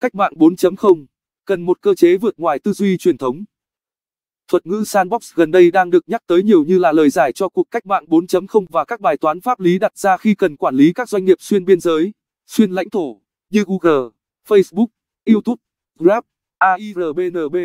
Cách mạng 4.0 cần một cơ chế vượt ngoài tư duy truyền thống. Thuật ngữ sandbox gần đây đang được nhắc tới nhiều như là lời giải cho cuộc cách mạng 4.0 và các bài toán pháp lý đặt ra khi cần quản lý các doanh nghiệp xuyên biên giới, xuyên lãnh thổ như Google, Facebook, YouTube, Grab, AIRBNB.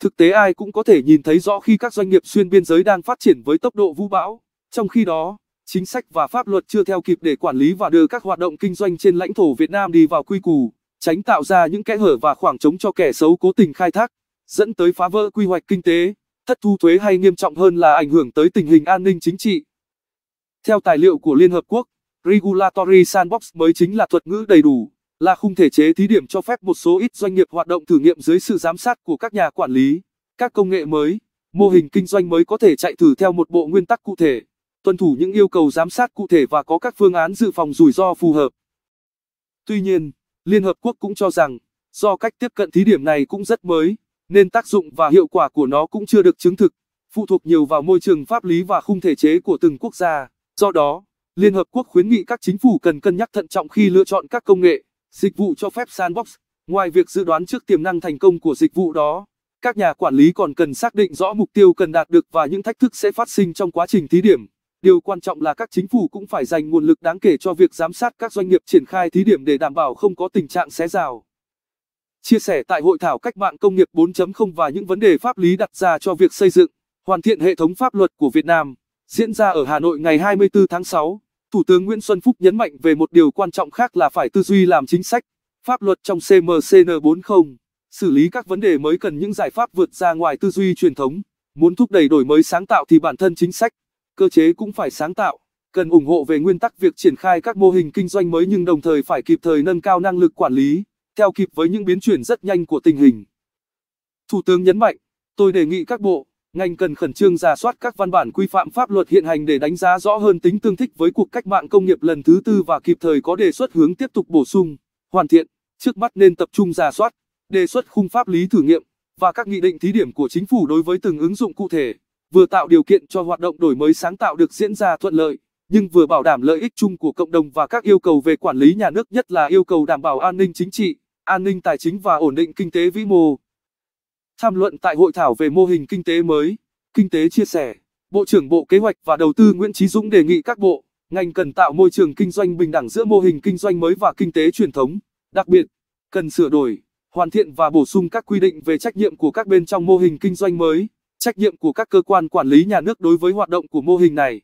Thực tế ai cũng có thể nhìn thấy rõ khi các doanh nghiệp xuyên biên giới đang phát triển với tốc độ vũ bão, trong khi đó, chính sách và pháp luật chưa theo kịp để quản lý và đưa các hoạt động kinh doanh trên lãnh thổ Việt Nam đi vào quy củ tránh tạo ra những kẽ hở và khoảng trống cho kẻ xấu cố tình khai thác, dẫn tới phá vỡ quy hoạch kinh tế, thất thu thuế hay nghiêm trọng hơn là ảnh hưởng tới tình hình an ninh chính trị. Theo tài liệu của Liên Hợp Quốc, Regulatory Sandbox mới chính là thuật ngữ đầy đủ, là khung thể chế thí điểm cho phép một số ít doanh nghiệp hoạt động thử nghiệm dưới sự giám sát của các nhà quản lý, các công nghệ mới, mô hình kinh doanh mới có thể chạy thử theo một bộ nguyên tắc cụ thể, tuân thủ những yêu cầu giám sát cụ thể và có các phương án dự phòng rủi ro phù hợp. Tuy nhiên, Liên Hợp Quốc cũng cho rằng, do cách tiếp cận thí điểm này cũng rất mới, nên tác dụng và hiệu quả của nó cũng chưa được chứng thực, phụ thuộc nhiều vào môi trường pháp lý và khung thể chế của từng quốc gia. Do đó, Liên Hợp Quốc khuyến nghị các chính phủ cần cân nhắc thận trọng khi lựa chọn các công nghệ, dịch vụ cho phép sandbox. Ngoài việc dự đoán trước tiềm năng thành công của dịch vụ đó, các nhà quản lý còn cần xác định rõ mục tiêu cần đạt được và những thách thức sẽ phát sinh trong quá trình thí điểm. Điều quan trọng là các chính phủ cũng phải dành nguồn lực đáng kể cho việc giám sát các doanh nghiệp triển khai thí điểm để đảm bảo không có tình trạng xé rào. Chia sẻ tại hội thảo cách mạng công nghiệp 4.0 và những vấn đề pháp lý đặt ra cho việc xây dựng, hoàn thiện hệ thống pháp luật của Việt Nam, diễn ra ở Hà Nội ngày 24 tháng 6, Thủ tướng Nguyễn Xuân Phúc nhấn mạnh về một điều quan trọng khác là phải tư duy làm chính sách, pháp luật trong CMCN 4.0, xử lý các vấn đề mới cần những giải pháp vượt ra ngoài tư duy truyền thống, muốn thúc đẩy đổi mới sáng tạo thì bản thân chính sách cơ chế cũng phải sáng tạo, cần ủng hộ về nguyên tắc việc triển khai các mô hình kinh doanh mới nhưng đồng thời phải kịp thời nâng cao năng lực quản lý, theo kịp với những biến chuyển rất nhanh của tình hình. Thủ tướng nhấn mạnh, tôi đề nghị các bộ, ngành cần khẩn trương giả soát các văn bản quy phạm pháp luật hiện hành để đánh giá rõ hơn tính tương thích với cuộc cách mạng công nghiệp lần thứ tư và kịp thời có đề xuất hướng tiếp tục bổ sung, hoàn thiện, trước mắt nên tập trung giả soát, đề xuất khung pháp lý thử nghiệm và các nghị định thí điểm của chính phủ đối với từng ứng dụng cụ thể vừa tạo điều kiện cho hoạt động đổi mới sáng tạo được diễn ra thuận lợi, nhưng vừa bảo đảm lợi ích chung của cộng đồng và các yêu cầu về quản lý nhà nước nhất là yêu cầu đảm bảo an ninh chính trị, an ninh tài chính và ổn định kinh tế vĩ mô. Tham luận tại hội thảo về mô hình kinh tế mới, kinh tế chia sẻ, Bộ trưởng Bộ Kế hoạch và Đầu tư Nguyễn Chí Dũng đề nghị các bộ, ngành cần tạo môi trường kinh doanh bình đẳng giữa mô hình kinh doanh mới và kinh tế truyền thống, đặc biệt cần sửa đổi, hoàn thiện và bổ sung các quy định về trách nhiệm của các bên trong mô hình kinh doanh mới trách nhiệm của các cơ quan quản lý nhà nước đối với hoạt động của mô hình này.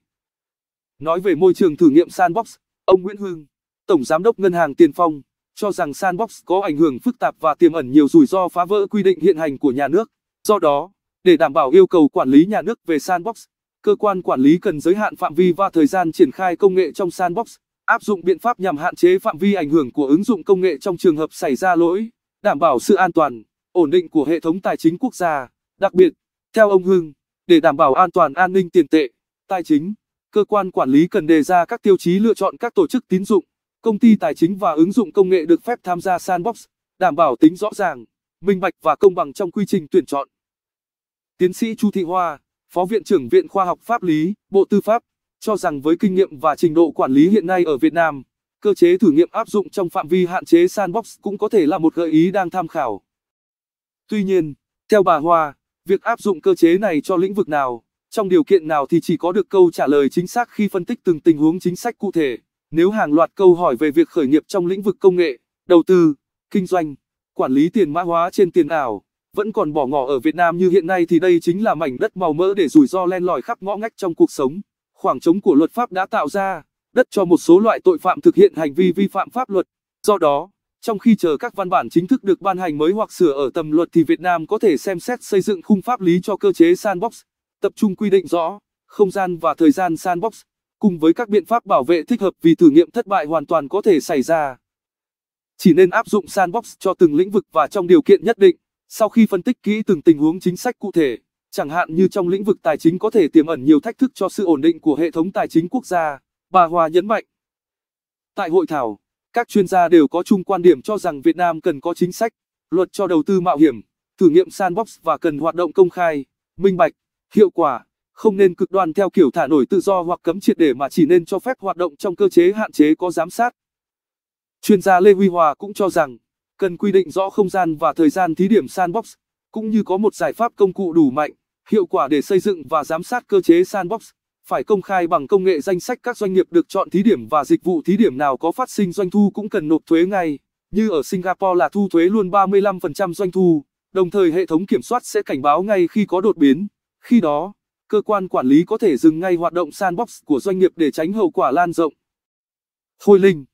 Nói về môi trường thử nghiệm sandbox, ông Nguyễn Hưng, Tổng Giám đốc Ngân hàng Tiền Phong, cho rằng sandbox có ảnh hưởng phức tạp và tiềm ẩn nhiều rủi ro phá vỡ quy định hiện hành của nhà nước. Do đó, để đảm bảo yêu cầu quản lý nhà nước về sandbox, cơ quan quản lý cần giới hạn phạm vi và thời gian triển khai công nghệ trong sandbox, áp dụng biện pháp nhằm hạn chế phạm vi ảnh hưởng của ứng dụng công nghệ trong trường hợp xảy ra lỗi, đảm bảo sự an toàn, ổn định của hệ thống tài chính quốc gia, đặc biệt theo ông Hưng, để đảm bảo an toàn an ninh tiền tệ, tài chính, cơ quan quản lý cần đề ra các tiêu chí lựa chọn các tổ chức tín dụng, công ty tài chính và ứng dụng công nghệ được phép tham gia sandbox, đảm bảo tính rõ ràng, minh bạch và công bằng trong quy trình tuyển chọn. Tiến sĩ Chu Thị Hoa, Phó Viện trưởng Viện Khoa học Pháp lý, Bộ Tư pháp, cho rằng với kinh nghiệm và trình độ quản lý hiện nay ở Việt Nam, cơ chế thử nghiệm áp dụng trong phạm vi hạn chế sandbox cũng có thể là một gợi ý đang tham khảo. Tuy nhiên, theo bà Hoa, Việc áp dụng cơ chế này cho lĩnh vực nào, trong điều kiện nào thì chỉ có được câu trả lời chính xác khi phân tích từng tình huống chính sách cụ thể. Nếu hàng loạt câu hỏi về việc khởi nghiệp trong lĩnh vực công nghệ, đầu tư, kinh doanh, quản lý tiền mã hóa trên tiền ảo vẫn còn bỏ ngỏ ở Việt Nam như hiện nay thì đây chính là mảnh đất màu mỡ để rủi ro len lỏi khắp ngõ ngách trong cuộc sống. Khoảng trống của luật pháp đã tạo ra đất cho một số loại tội phạm thực hiện hành vi vi phạm pháp luật. Do đó, trong khi chờ các văn bản chính thức được ban hành mới hoặc sửa ở tầm luật thì Việt Nam có thể xem xét xây dựng khung pháp lý cho cơ chế sandbox, tập trung quy định rõ không gian và thời gian sandbox, cùng với các biện pháp bảo vệ thích hợp vì thử nghiệm thất bại hoàn toàn có thể xảy ra. Chỉ nên áp dụng sandbox cho từng lĩnh vực và trong điều kiện nhất định, sau khi phân tích kỹ từng tình huống chính sách cụ thể, chẳng hạn như trong lĩnh vực tài chính có thể tiềm ẩn nhiều thách thức cho sự ổn định của hệ thống tài chính quốc gia, bà Hòa nhấn mạnh. Tại hội thảo các chuyên gia đều có chung quan điểm cho rằng Việt Nam cần có chính sách, luật cho đầu tư mạo hiểm, thử nghiệm sandbox và cần hoạt động công khai, minh bạch, hiệu quả, không nên cực đoan theo kiểu thả nổi tự do hoặc cấm triệt để mà chỉ nên cho phép hoạt động trong cơ chế hạn chế có giám sát. Chuyên gia Lê Huy Hòa cũng cho rằng, cần quy định rõ không gian và thời gian thí điểm sandbox, cũng như có một giải pháp công cụ đủ mạnh, hiệu quả để xây dựng và giám sát cơ chế sandbox phải công khai bằng công nghệ danh sách các doanh nghiệp được chọn thí điểm và dịch vụ thí điểm nào có phát sinh doanh thu cũng cần nộp thuế ngay. Như ở Singapore là thu thuế luôn 35% doanh thu, đồng thời hệ thống kiểm soát sẽ cảnh báo ngay khi có đột biến. Khi đó, cơ quan quản lý có thể dừng ngay hoạt động sandbox của doanh nghiệp để tránh hậu quả lan rộng. Hồi Linh